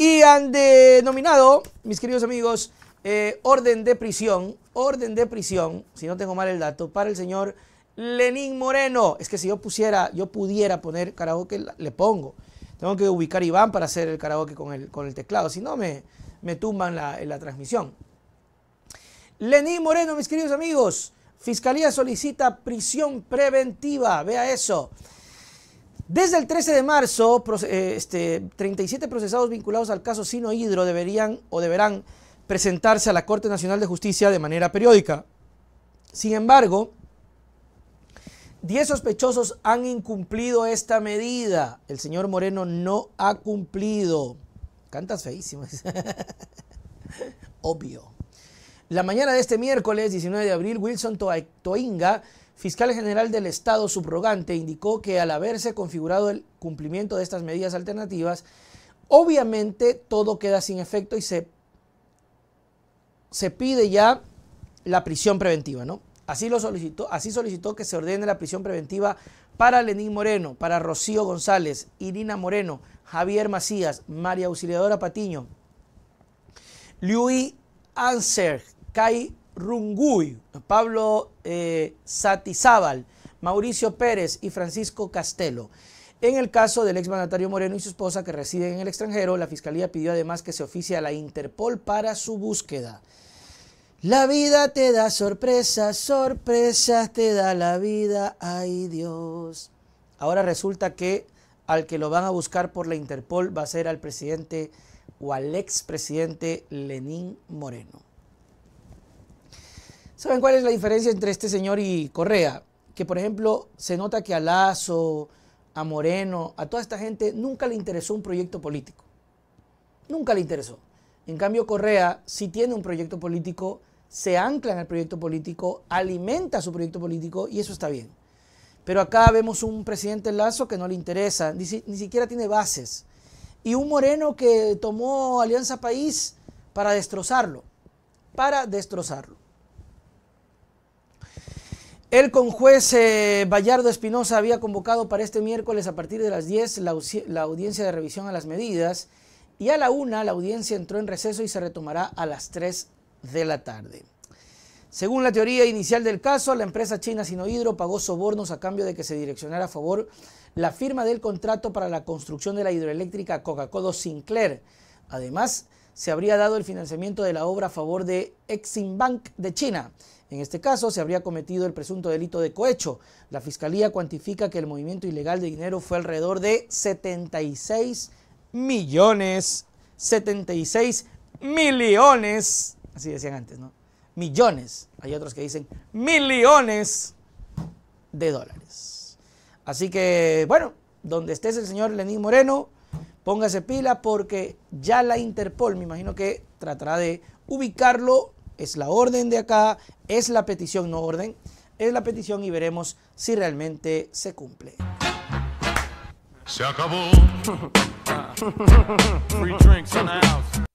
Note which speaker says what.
Speaker 1: Y han denominado, mis queridos amigos, eh, orden de prisión, orden de prisión, si no tengo mal el dato, para el señor Lenín Moreno. Es que si yo pusiera, yo pudiera poner karaoke, le pongo. Tengo que ubicar Iván para hacer el karaoke con el, con el teclado, si no me, me tumban la, la transmisión. Lenín Moreno, mis queridos amigos, Fiscalía solicita prisión preventiva, vea eso. Desde el 13 de marzo, 37 eh, este, procesados vinculados al caso Sino Hidro deberían o deberán presentarse a la Corte Nacional de Justicia de manera periódica. Sin embargo, 10 sospechosos han incumplido esta medida. El señor Moreno no ha cumplido. Cantas feísimas. Obvio. La mañana de este miércoles 19 de abril, Wilson Toinga fiscal general del Estado subrogante indicó que al haberse configurado el cumplimiento de estas medidas alternativas, obviamente todo queda sin efecto y se, se pide ya la prisión preventiva, ¿no? Así, lo solicitó, así solicitó que se ordene la prisión preventiva para Lenín Moreno, para Rocío González, Irina Moreno, Javier Macías, María Auxiliadora Patiño, Luis Anser, Kai Runguy, Pablo eh, Satizábal, Mauricio Pérez y Francisco Castelo. En el caso del exmandatario Moreno y su esposa que residen en el extranjero, la Fiscalía pidió además que se oficie a la Interpol para su búsqueda. La vida te da sorpresas, sorpresas te da la vida, ay Dios. Ahora resulta que al que lo van a buscar por la Interpol va a ser al presidente o al expresidente Lenín Moreno. ¿Saben cuál es la diferencia entre este señor y Correa? Que, por ejemplo, se nota que a Lazo, a Moreno, a toda esta gente nunca le interesó un proyecto político. Nunca le interesó. En cambio, Correa si tiene un proyecto político, se ancla en el proyecto político, alimenta su proyecto político y eso está bien. Pero acá vemos un presidente Lazo que no le interesa, ni siquiera tiene bases. Y un Moreno que tomó Alianza País para destrozarlo, para destrozarlo. El conjuez eh, Bayardo Espinosa había convocado para este miércoles a partir de las 10 la, audiencia de revisión a las medidas y a la 1 la audiencia entró en receso y se retomará a las 3 de la tarde. Según la teoría inicial del caso, la empresa china Sinohidro pagó sobornos a cambio de que se direccionara a favor la firma del contrato para la construcción de la hidroeléctrica Coca-Cola Sinclair. Además, se habría dado el financiamiento de la obra a favor de Eximbank de China en este caso, se habría cometido el presunto delito de cohecho. La Fiscalía cuantifica que el movimiento ilegal de dinero fue alrededor de 76 millones, 76 millones, así decían antes, ¿no? Millones, hay otros que dicen millones de dólares. Así que, bueno, donde estés el señor Lenín Moreno, póngase pila porque ya la Interpol, me imagino que tratará de ubicarlo es la orden de acá, es la petición no orden, es la petición y veremos si realmente se cumple. Se acabó.